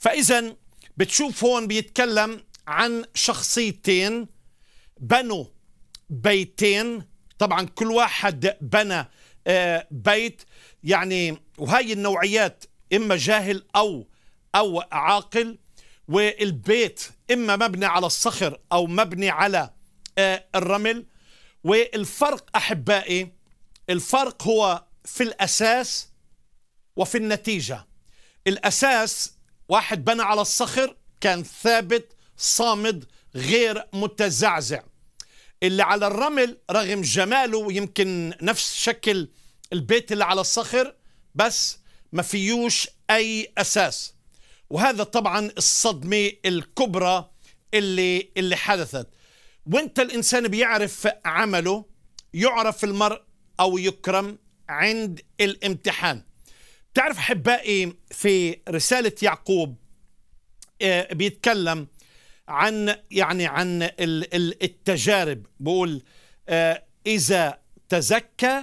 فإذا بتشوف هون بيتكلم عن شخصيتين بنوا بيتين طبعا كل واحد بنى آه، بيت يعني وهي النوعيات إما جاهل أو أو عاقل والبيت إما مبني على الصخر أو مبني على آه، الرمل والفرق أحبائي الفرق هو في الأساس وفي النتيجة الأساس واحد بنى على الصخر كان ثابت صامد غير متزعزع اللي على الرمل رغم جماله يمكن نفس شكل البيت اللي على الصخر بس ما فيوش أي أساس وهذا طبعا الصدمة الكبرى اللي اللي حدثت وانت الإنسان بيعرف عمله يعرف المرء أو يكرم عند الامتحان تعرف احبائي في رساله يعقوب آه، بيتكلم عن يعني عن التجارب بقول آه، اذا تزكى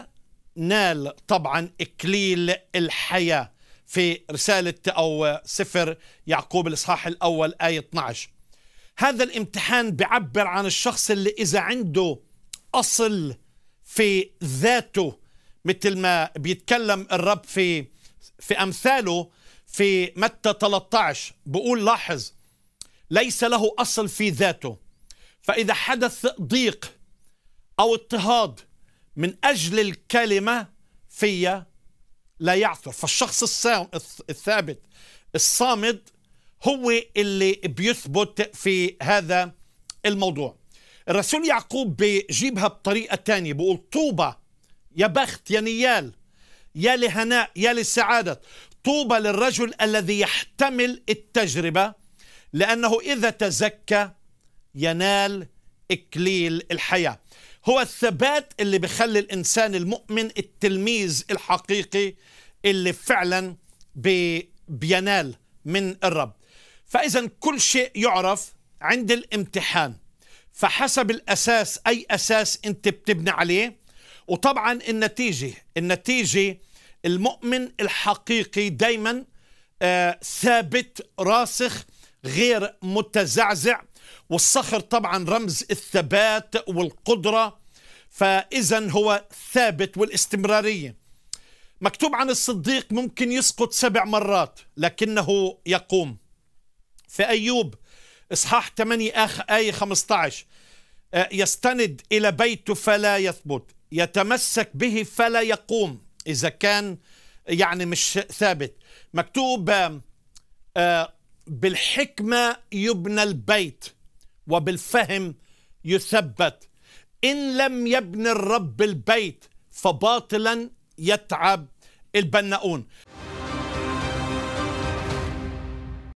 نال طبعا اكليل الحياه في رساله او سفر يعقوب الاصحاح الاول ايه 12 هذا الامتحان بيعبر عن الشخص اللي اذا عنده اصل في ذاته مثل ما بيتكلم الرب في في أمثاله في متى 13 بقول لاحظ ليس له أصل في ذاته فإذا حدث ضيق أو اضطهاد من أجل الكلمة فيا لا يعثر فالشخص الثابت الصامد هو اللي بيثبت في هذا الموضوع الرسول يعقوب بيجيبها بطريقة تانية بيقول طوبى يا بخت يا نيال يا لهناء يا للسعادة طوبى للرجل الذي يحتمل التجربة لأنه إذا تزكى ينال إكليل الحياة هو الثبات اللي بخلي الإنسان المؤمن التلميذ الحقيقي اللي فعلا بي بينال من الرب فإذا كل شيء يعرف عند الامتحان فحسب الأساس أي أساس أنت بتبني عليه وطبعا النتيجة النتيجة المؤمن الحقيقي دايما آه، ثابت راسخ غير متزعزع والصخر طبعا رمز الثبات والقدرة فإذا هو ثابت والاستمرارية مكتوب عن الصديق ممكن يسقط سبع مرات لكنه يقوم في أيوب إصحاح 8 آخ آية 15 آه، يستند إلى بيته فلا يثبت يتمسك به فلا يقوم اذا كان يعني مش ثابت مكتوب آه، بالحكمه يبنى البيت وبالفهم يثبت ان لم يبن الرب البيت فباطلا يتعب البناؤون